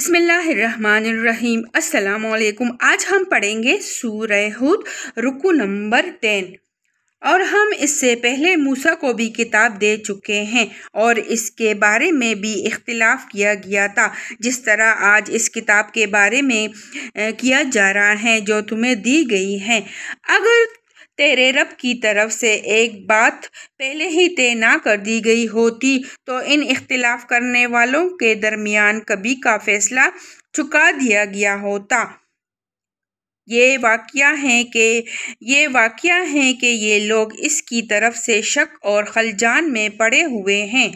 अस्सलाम वालेकुम आज हम पढ़ेंगे सूर रुकू नंबर टेन और हम इससे पहले मूसा को भी किताब दे चुके हैं और इसके बारे में भी इख्तिलाफ़ किया गया था जिस तरह आज इस किताब के बारे में किया जा रहा है जो तुम्हें दी गई है अगर तेरे रब की तरफ से एक बात पहले ही तय ना कर दी गई होती तो इन इख्तलाफ करने वालों के दरमियान कभी का फैसला चुका दिया गया होता ये वाक़ है कि ये वाक़ है कि ये लोग इसकी तरफ से शक और खलजान में पड़े हुए हैं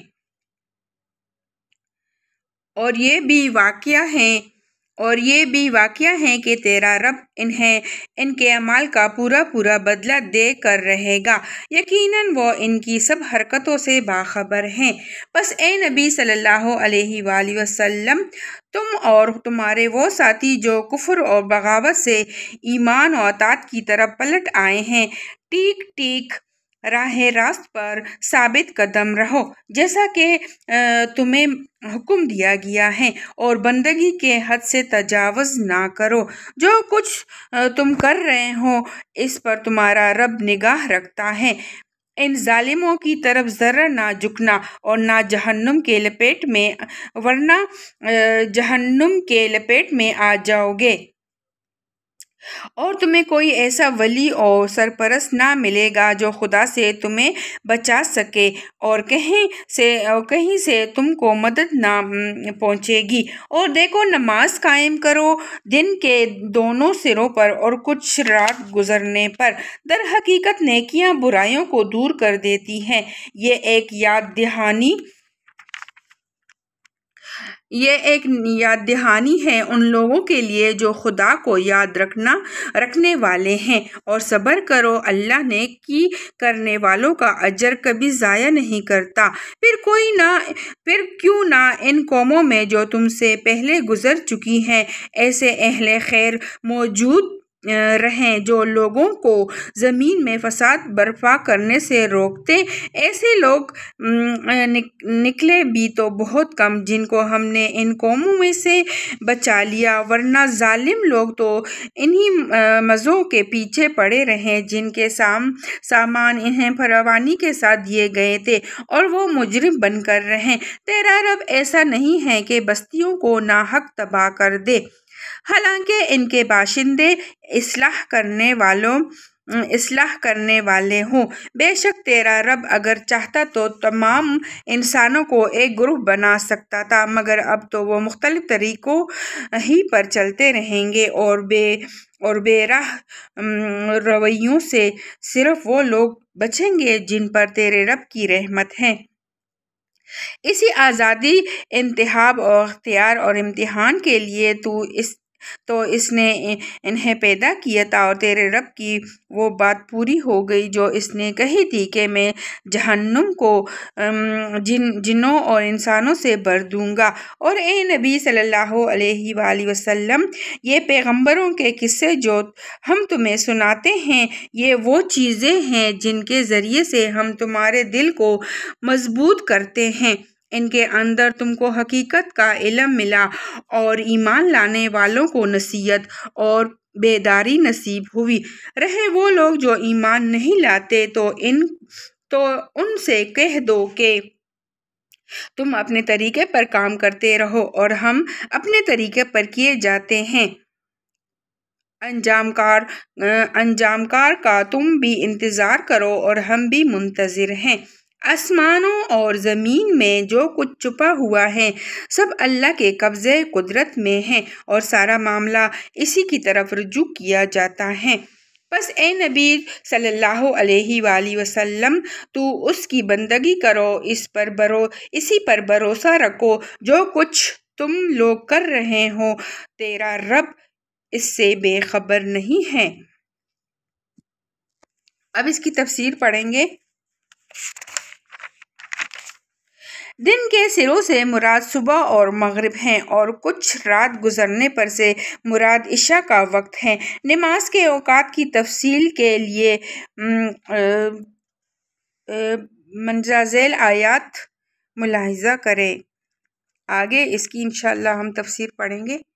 और ये भी वाक़ है और ये भी वाक़ है कि तेरा रब इन्हें इनके अमाल का पूरा पूरा बदला दे कर रहेगा यकीनन वो इनकी सब हरकतों से बाखबर हैं बस ए नबी सल्लल्लाहु अलैहि वसल्लम तुम और तुम्हारे वो साथी जो कुफर और बगावत से ईमान और तात की तरफ पलट आए हैं ठीक ठीक राह रास्त पर साबित कदम रहो जैसा कि तुम्हें हुक्म दिया गया है और बंदगी के हद से तजावज़ ना करो जो कुछ तुम कर रहे हो इस पर तुम्हारा रब निगाह रखता है इन ालिमों की तरफ ज़रा ना झुकना और ना जहन्नुम के लपेट में वरना जहन्नुम के लपेट में आ जाओगे और तुम्हें कोई ऐसा वली और सरपरस ना मिलेगा जो खुदा से तुम्हें बचा सके और कहीं से और कहीं से तुमको मदद ना हम्म, पहुंचेगी और देखो नमाज कायम करो दिन के दोनों सिरों पर और कुछ रात गुजरने पर दर हकीकत नेकियां बुराइयों को दूर कर देती हैं ये एक याद दहानी ये एक याद दहानी है उन लोगों के लिए जो खुदा को याद रखना रखने वाले हैं और सब्र करो अल्लाह ने की करने वालों का अजर कभी ज़ाया नहीं करता फिर कोई ना फिर क्यों ना इन कौमों में जो तुमसे पहले गुजर चुकी हैं ऐसे अहल खैर मौजूद रहें जो लोगों को ज़मीन में फसाद बर्फा करने से रोकते ऐसे लोग निकले भी तो बहुत कम जिनको हमने इन कौमों में से बचा लिया वरना जालिम लोग तो इन्हीं मज़ों के पीछे पड़े रहें जिनके साम सामान इन्हें फ़रवानी के साथ दिए गए थे और वो मुजरिम बनकर रहें तेरा रब ऐसा नहीं है कि बस्तियों को नाहक तबाह कर दे हालांकि इनके बाशिंदे इसलाह करने वालों इसलाह करने वाले हों बेशक तेरा रब अगर चाहता तो तमाम इंसानों को एक ग्रुप बना सकता था मगर अब तो वो मुख्तलिफ तरीक़ों ही पर चलते रहेंगे और बे और बेराह रवैयों से सिर्फ़ वो लोग बचेंगे जिन पर तेरे रब की रहमत है इसी आज़ादी इंतहाब और अख्तियार और इम्तिहान के लिए तो इस तो इसने इन्हें पैदा किया था और तेरे रब की वो बात पूरी हो गई जो इसने कही थी कि मैं जहन्नुम को जिन जिनों और इंसानों से भर दूँगा और ए नबी सल्लल्लाहु अलैहि वसल्लम ये पैगंबरों के किस्से जो हम तुम्हें सुनाते हैं ये वो चीज़ें हैं जिनके ज़रिए से हम तुम्हारे दिल को मजबूत करते हैं इनके अंदर तुमको हकीकत का इलम मिला और ईमान लाने वालों को नसीहत और बेदारी नसीब हुई रहे वो लोग जो ईमान नहीं लाते तो इन तो उनसे कह दो कि तुम अपने तरीके पर काम करते रहो और हम अपने तरीके पर किए जाते हैं अंजामकार अंजामकार का तुम भी इंतज़ार करो और हम भी मुंतज़र हैं आसमानों और ज़मीन में जो कुछ छुपा हुआ है सब अल्लाह के कब्ज़े कुदरत में है और सारा मामला इसी की तरफ रजू किया जाता है बस ए नबी सल्लल्लाहु अलैहि वसल्लम तू उसकी बंदगी करो इस पर बरो इसी पर भरोसा रखो जो कुछ तुम लोग कर रहे हो तेरा रब इससे बेखबर नहीं है अब इसकी तफसीर पढ़ेंगे दिन के सिरों से मुराद सुबह और मगरिब हैं और कुछ रात गुजरने पर से मुराद इशा का वक्त है नमाज के अवकात की तफसील के लिए मंजाजेल आयात मुलाहजा करें आगे इसकी इन हम तफसीर पढ़ेंगे